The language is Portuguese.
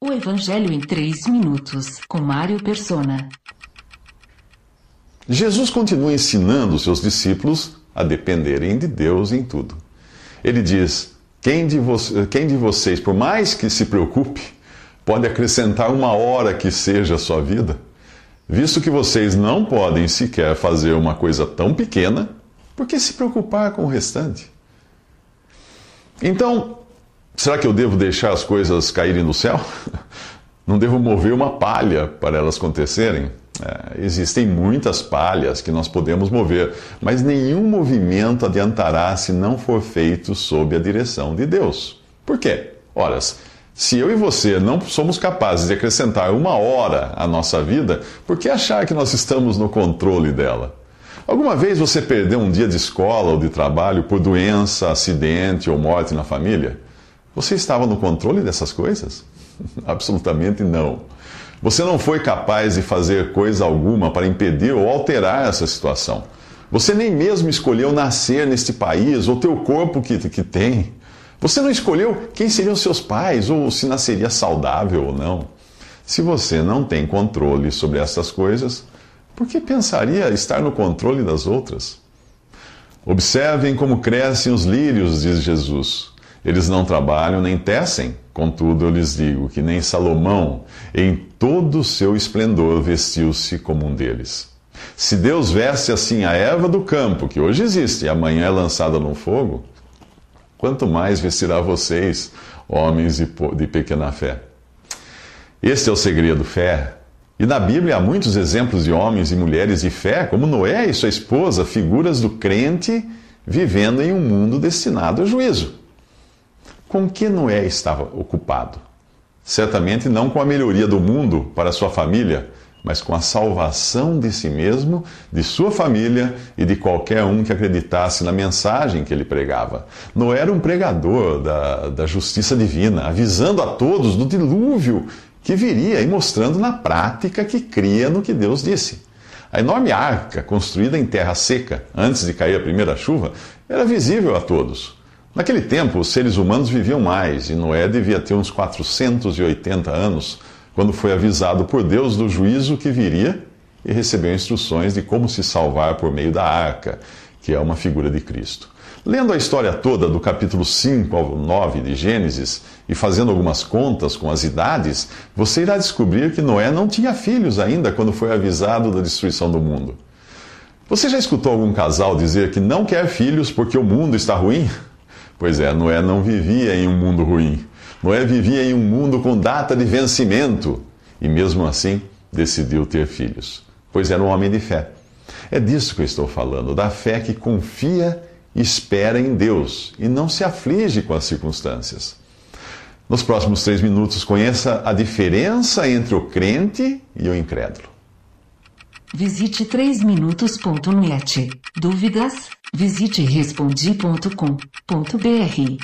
O Evangelho em 3 minutos, com Mário Persona. Jesus continua ensinando seus discípulos a dependerem de Deus em tudo. Ele diz: quem de, quem de vocês, por mais que se preocupe, pode acrescentar uma hora que seja à sua vida? Visto que vocês não podem sequer fazer uma coisa tão pequena, por que se preocupar com o restante? Então, Será que eu devo deixar as coisas caírem no céu? Não devo mover uma palha para elas acontecerem? É, existem muitas palhas que nós podemos mover, mas nenhum movimento adiantará se não for feito sob a direção de Deus. Por quê? Ora, se eu e você não somos capazes de acrescentar uma hora à nossa vida, por que achar que nós estamos no controle dela? Alguma vez você perdeu um dia de escola ou de trabalho por doença, acidente ou morte na família? Você estava no controle dessas coisas? Absolutamente não. Você não foi capaz de fazer coisa alguma para impedir ou alterar essa situação. Você nem mesmo escolheu nascer neste país ou ter o corpo que, que tem. Você não escolheu quem seriam seus pais ou se nasceria saudável ou não. Se você não tem controle sobre essas coisas, por que pensaria estar no controle das outras? Observem como crescem os lírios, diz Jesus. Eles não trabalham nem tecem, contudo eu lhes digo que nem Salomão, em todo o seu esplendor, vestiu-se como um deles. Se Deus veste assim a erva do campo, que hoje existe e amanhã é lançada no fogo, quanto mais vestirá vocês, homens de pequena fé. Este é o segredo, fé. E na Bíblia há muitos exemplos de homens e mulheres de fé, como Noé e sua esposa, figuras do crente vivendo em um mundo destinado ao juízo com que Noé estava ocupado? Certamente não com a melhoria do mundo para sua família, mas com a salvação de si mesmo, de sua família e de qualquer um que acreditasse na mensagem que ele pregava. Noé era um pregador da, da justiça divina, avisando a todos do dilúvio que viria e mostrando na prática que cria no que Deus disse. A enorme arca, construída em terra seca antes de cair a primeira chuva, era visível a todos. Naquele tempo, os seres humanos viviam mais e Noé devia ter uns 480 anos quando foi avisado por Deus do juízo que viria e recebeu instruções de como se salvar por meio da arca, que é uma figura de Cristo. Lendo a história toda do capítulo 5 ao 9 de Gênesis e fazendo algumas contas com as idades, você irá descobrir que Noé não tinha filhos ainda quando foi avisado da destruição do mundo. Você já escutou algum casal dizer que não quer filhos porque o mundo está ruim? Pois é, Noé não vivia em um mundo ruim. Noé vivia em um mundo com data de vencimento e, mesmo assim, decidiu ter filhos, pois era um homem de fé. É disso que eu estou falando, da fé que confia e espera em Deus e não se aflige com as circunstâncias. Nos próximos três minutos, conheça a diferença entre o crente e o incrédulo. Visite 3minutos.net. Dúvidas, Visite respondi.com.br.